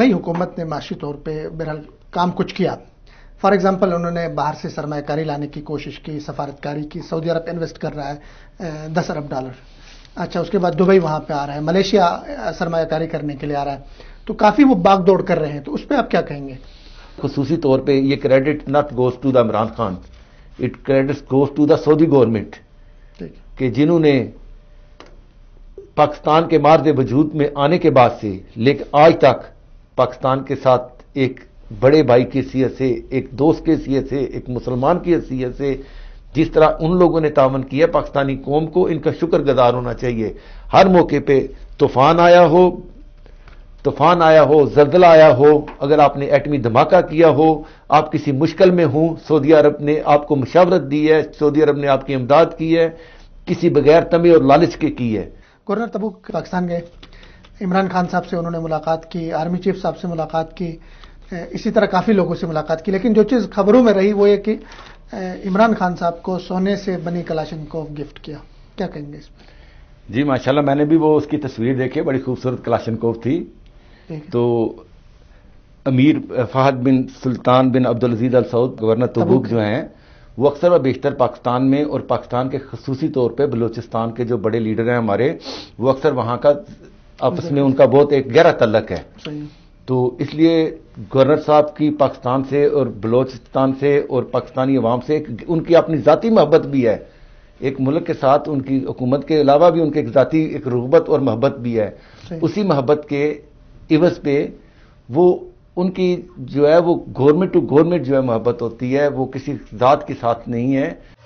नई हुकूमत ने माशी तौर पर बहरहाल काम कुछ किया फॉर एग्ज़ाम्पल उन्होंने बाहर से सरमाकारी लाने की कोशिश की सफारतकारी की सऊदी अरब इन्वेस्ट कर रहा है दस अरब डॉलर अच्छा उसके बाद दुबई वहाँ पर आ रहा है मलेशिया सरमाकारी करने के लिए आ रहा है तो काफ़ी वो बाग दौड़ कर रहे हैं तो उस पर आप क्या कहेंगे खसूसी तौर पर यह credit not goes to the Imran Khan it credit goes to the Saudi government कि जिन्होंने पाकिस्तान के मार्द वजूद में आने के बाद से लेकिन आज तक पाकिस्तान के साथ एक बड़े भाई की हैसीत से एक दोस्त की हैसीत से एक मुसलमान की हैसीत से जिस तरह उन लोगों ने तावन किया पाकिस्तानी कौम को इनका शुक्र गुजार होना चाहिए हर मौके पर तूफान आया हो तूफान आया हो जल्दला आया हो अगर आपने एटमी धमाका किया हो आप किसी मुश्किल में हों सऊदी अरब ने आपको मशावरत दी है सऊदी अरब ने आपकी इमदाद की है किसी बगैर तमे और लालच के की है गवर्नर तबुक पाकिस्तान गए इमरान खान साहब से उन्होंने मुलाकात की आर्मी चीफ साहब से मुलाकात की इसी तरह काफ़ी लोगों से मुलाकात की लेकिन जो चीज़ खबरों में रही वो ये कि इमरान खान साहब को सोने से बनी को गिफ्ट किया क्या कहेंगे इस पर जी माशाल्लाह मैंने भी वो उसकी तस्वीर देखी बड़ी खूबसूरत कलाशनकोव थी तो अमीर Fahd bin Sultan bin Abdul Aziz Al Saud governor Tabuk जो हैं वो अक्सर व बेशतर पाकिस्तान में और पाकिस्तान के खसूसी तौर पर बलूचिस्तान के जो बड़े लीडर हैं हमारे वो अक्सर वहाँ का आपस में उनका बहुत एक गहरा तलक है तो इसलिए गवर्नर साहब की पाकिस्तान से और बलोचिस्तान से और पाकिस्तानी अवाम से उनकी अपनी जाति मोहब्बत भी है एक मुल्क के साथ उनकी हुकूमत के अलावा भी उनकी एक जाति एक रगबत और मोहब्बत भी है उसी मोहब्बत के इवज पे वो उनकी जो है वो गवर्नमेंट टू गवर्नमेंट जो है मोहब्बत होती है वो किसी ज़ात के साथ नहीं है